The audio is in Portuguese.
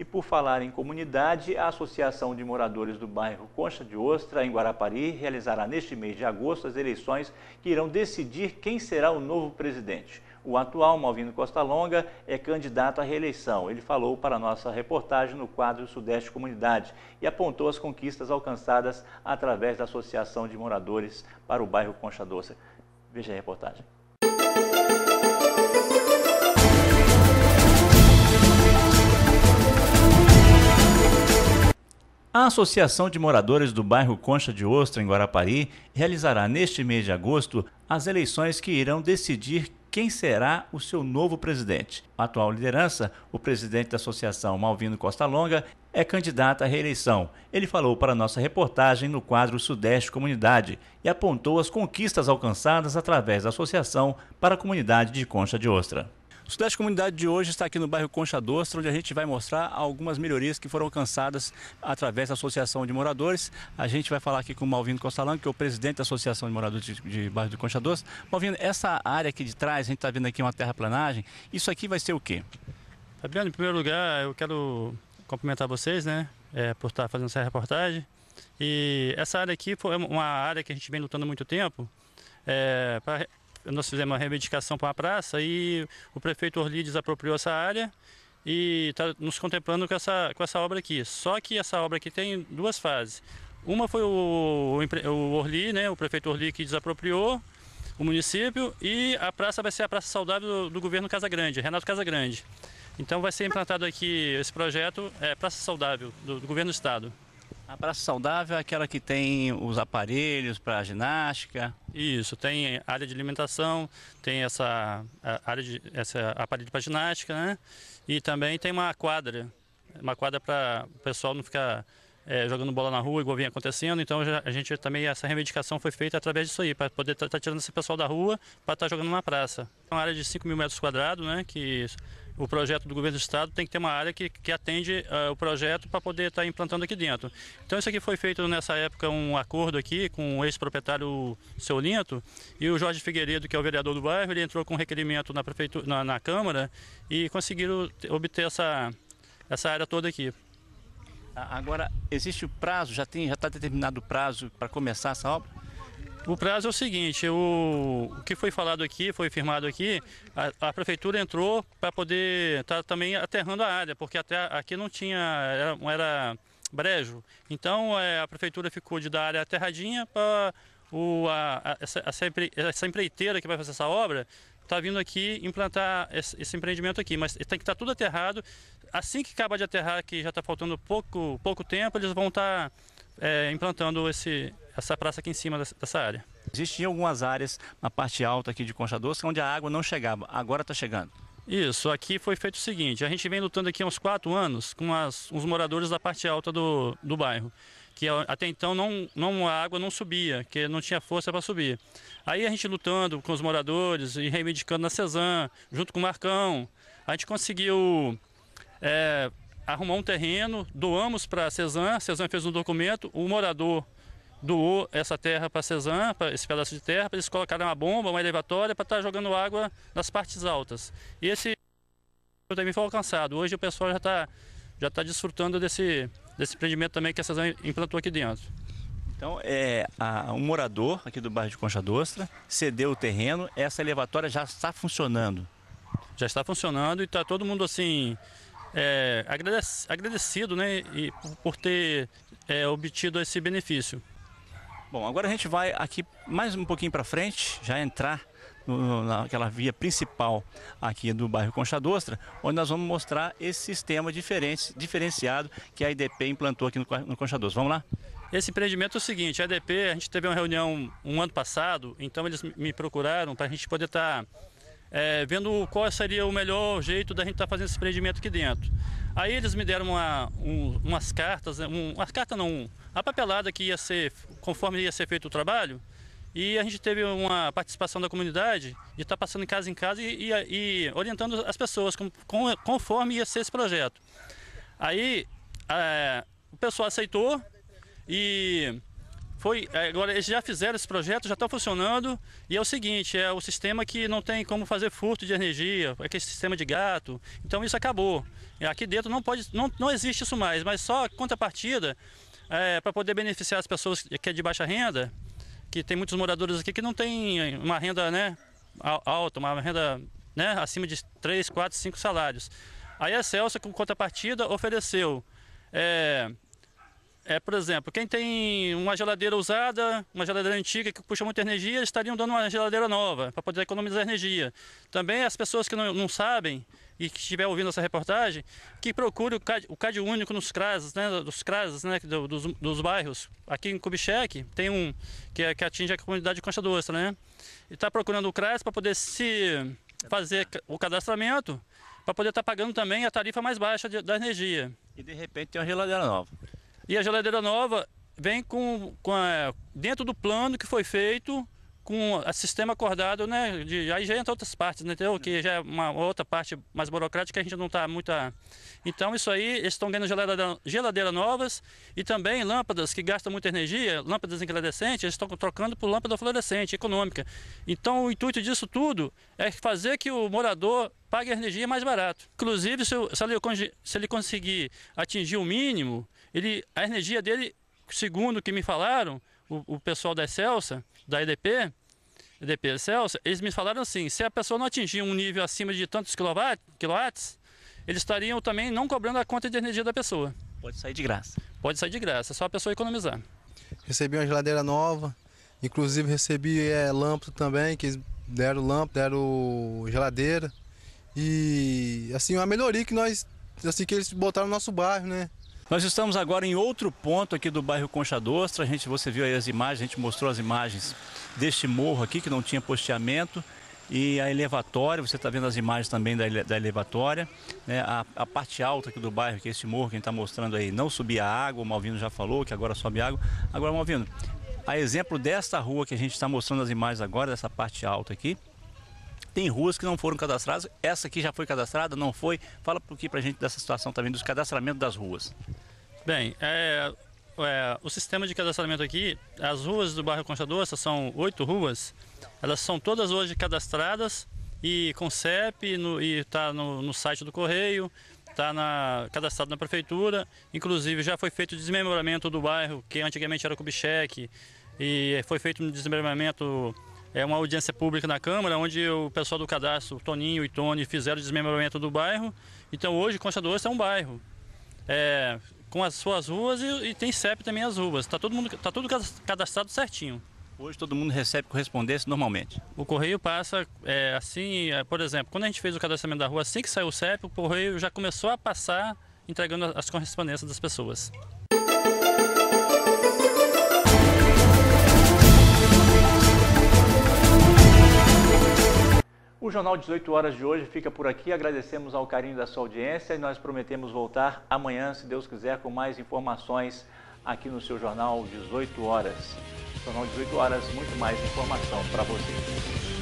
E por falar em comunidade, a Associação de Moradores do Bairro Concha de Ostra, em Guarapari, realizará neste mês de agosto as eleições que irão decidir quem será o novo presidente. O atual Malvino Costa Longa é candidato à reeleição. Ele falou para nossa reportagem no quadro Sudeste Comunidade e apontou as conquistas alcançadas através da Associação de Moradores para o bairro Concha Doce. Veja a reportagem. A Associação de Moradores do bairro Concha de Ostra, em Guarapari, realizará neste mês de agosto as eleições que irão decidir quem será o seu novo presidente. A atual liderança, o presidente da associação, Malvino Costa Longa, é candidato à reeleição. Ele falou para nossa reportagem no quadro Sudeste Comunidade e apontou as conquistas alcançadas através da associação para a comunidade de Concha de Ostra. O Sudeste Comunidade de hoje está aqui no bairro Concha d'Ostra, onde a gente vai mostrar algumas melhorias que foram alcançadas através da Associação de Moradores. A gente vai falar aqui com o Malvino Costalão, que é o presidente da Associação de Moradores de, de Bairro do Concha d'Ostra. Malvino, essa área aqui de trás, a gente está vendo aqui uma terraplanagem, isso aqui vai ser o quê? Fabiano, em primeiro lugar, eu quero cumprimentar vocês, né, é, por estar tá fazendo essa reportagem. E essa área aqui foi uma área que a gente vem lutando há muito tempo é, para nós fizemos uma reivindicação para a praça e o prefeito Orli desapropriou essa área e está nos contemplando com essa, com essa obra aqui. Só que essa obra aqui tem duas fases. Uma foi o, o, Orli, né, o prefeito Orli que desapropriou o município e a praça vai ser a Praça Saudável do, do governo Casa Grande, Renato Casa Grande. Então vai ser implantado aqui esse projeto, é, Praça Saudável do, do governo do estado. A praça saudável é aquela que tem os aparelhos para ginástica. Isso, tem área de alimentação, tem essa área de essa aparelho para ginástica, né? E também tem uma quadra, uma quadra para o pessoal não ficar é, jogando bola na rua, igual vinha acontecendo. Então já, a gente também, essa reivindicação foi feita através disso aí, para poder estar tá, tá tirando esse pessoal da rua para estar tá jogando na praça. É uma área de 5 mil metros quadrados, né, que o projeto do governo do estado tem que ter uma área que, que atende uh, o projeto para poder estar tá implantando aqui dentro. Então isso aqui foi feito nessa época um acordo aqui com o ex-proprietário seu Linto e o Jorge Figueiredo, que é o vereador do bairro, ele entrou com um requerimento na prefeitura, na, na Câmara e conseguiram obter essa, essa área toda aqui. Agora, existe o prazo, já tem, já está determinado o prazo para começar essa obra? O prazo é o seguinte, o, o que foi falado aqui, foi firmado aqui, a, a prefeitura entrou para poder estar tá, também aterrando a área, porque até aqui não tinha, era, era brejo. Então é, a prefeitura ficou de dar a área aterradinha para essa, essa empreiteira que vai fazer essa obra está vindo aqui implantar esse, empreendimento aqui, mas tem que estar tá tudo aterrado. Assim que acaba de aterrar, que já está faltando pouco, pouco tempo, eles vão estar tá é, implantando esse, essa praça aqui em cima dessa, área. Existiam algumas áreas na parte alta aqui de Concha Doce onde a água não chegava, agora está chegando. Isso, aqui foi feito o seguinte, a gente vem lutando aqui há uns quatro anos com as, os moradores da parte alta do, do bairro, que até então não, não, a água não subia, que não tinha força para subir. Aí a gente lutando com os moradores e reivindicando na Cezan, junto com o Marcão, a gente conseguiu é, Arrumou um terreno, doamos para a Cezan, a Cezan fez um documento, o morador doou essa terra para a Cezan, esse pedaço de terra, para eles colocarem uma bomba, uma elevatória para estar tá jogando água nas partes altas. E esse também foi alcançado. Hoje o pessoal já está já tá desfrutando desse, desse empreendimento também que a Cezan implantou aqui dentro. Então, é, a, um morador aqui do bairro de Concha Dostra cedeu o terreno, essa elevatória já está funcionando. Já está funcionando e está todo mundo assim é, agradecido né, e por ter é, obtido esse benefício. Bom, agora a gente vai aqui mais um pouquinho para frente, já entrar no, naquela via principal aqui do bairro Concha d'Ostra, onde nós vamos mostrar esse sistema diferente, diferenciado que a IDP implantou aqui no, no Concha d'Ostra. Vamos lá? Esse empreendimento é o seguinte, a IDP, a gente teve uma reunião um ano passado, então eles me procuraram para a gente poder estar tá é, vendo qual seria o melhor jeito da gente estar tá fazendo esse empreendimento aqui dentro. Aí eles me deram uma, um, umas cartas, né, um, uma carta não, a papelada que ia ser, conforme ia ser feito o trabalho, e a gente teve uma participação da comunidade de estar tá passando casa em casa e, e, e orientando as pessoas com, com, conforme ia ser esse projeto. Aí é, o pessoal aceitou e foi, é, agora eles já fizeram esse projeto, já está funcionando e é o seguinte, é o sistema que não tem como fazer furto de energia, é aquele sistema de gato, então isso acabou. Aqui dentro não pode, não, não existe isso mais, mas só contrapartida é, para poder beneficiar as pessoas que é de baixa renda, que tem muitos moradores aqui que não tem uma renda né, alta, uma renda né, acima de 3, 4, 5 salários. Aí a Celsa, com contrapartida, ofereceu é, é, por exemplo, quem tem uma geladeira usada, uma geladeira antiga que puxa muita energia, estariam dando uma geladeira nova para poder economizar energia. Também as pessoas que não, não sabem e que estiver ouvindo essa reportagem, que procure o CAD, o único nos CRASs, né, dos CRASs, né, dos, dos bairros. Aqui em Kubitschek tem um que, é, que atinge a comunidade de Concha Doce, né? E está procurando o CRAS para poder se fazer o cadastramento, para poder estar tá pagando também a tarifa mais baixa de, da energia. E de repente tem uma geladeira nova. E a geladeira nova vem com, com a, dentro do plano que foi feito com o sistema acordado, né? De, aí já entra outras partes, né, entendeu? Que já é uma outra parte mais burocrática que a gente não está muito. A... Então, isso aí, eles estão ganhando geladeira, geladeira, novas e também lâmpadas que gastam muita energia, lâmpadas incandescentes, eles estão trocando por lâmpada fluorescente, econômica. Então, o intuito disso tudo é fazer que o morador pague a energia mais barato. Inclusive, se, se, ele, se ele conseguir atingir o mínimo, ele, a energia dele, segundo o que me falaram, o, o pessoal da Excelsa, da EDP, EDP Pedro Celso, eles me falaram assim, se a pessoa não atingir um nível acima de tantos quilowatts, eles estariam também não cobrando a conta de energia da pessoa. Pode sair de graça. Pode sair de graça, é só a pessoa economizar. Recebi uma geladeira nova, inclusive recebi é, lâmpada também, que eles deram lâmpada, deram geladeira. E assim, uma melhoria que nós, assim, que eles botaram no nosso bairro, né? Nós estamos agora em outro ponto aqui do bairro Concha Dostra. A gente, você viu aí as imagens, a gente mostrou as imagens deste morro aqui que não tinha posteamento e a elevatória, você está vendo as imagens também da, da elevatória, né? a, a, parte alta aqui do bairro, que é esse morro que a gente está mostrando aí, não subia água, o Malvino já falou que agora sobe água. Agora, Malvino, a exemplo desta rua que a gente está mostrando as imagens agora, dessa parte alta aqui, tem ruas que não foram cadastradas, essa aqui já foi cadastrada, não foi. Fala um para a gente dessa situação também, dos cadastramentos das ruas. Bem, é, é, o sistema de cadastramento aqui, as ruas do bairro Concha Doce, são oito ruas, elas são todas hoje cadastradas e com CEP, no, e está no, no site do Correio, está na, cadastrado na prefeitura. Inclusive já foi feito o desmembramento do bairro, que antigamente era Kubitschek, e foi feito um desmembramento é uma audiência pública na Câmara, onde o pessoal do cadastro, Toninho e Tony, fizeram o desmembramento do bairro. Então hoje Concha do é um bairro. É, com as suas ruas e, e, tem CEP também as ruas. Está todo mundo tá tudo cadastrado certinho. Hoje todo mundo recebe correspondência normalmente. O correio passa é, assim, é, por exemplo, quando a gente fez o cadastramento da rua, assim que saiu o CEP, o correio já começou a passar entregando as correspondências das pessoas. O Jornal 18 Horas de hoje fica por aqui. Agradecemos ao carinho da sua audiência e nós prometemos voltar amanhã, se Deus quiser, com mais informações aqui no seu Jornal 18 Horas. Jornal 18 Horas, muito mais informação para você.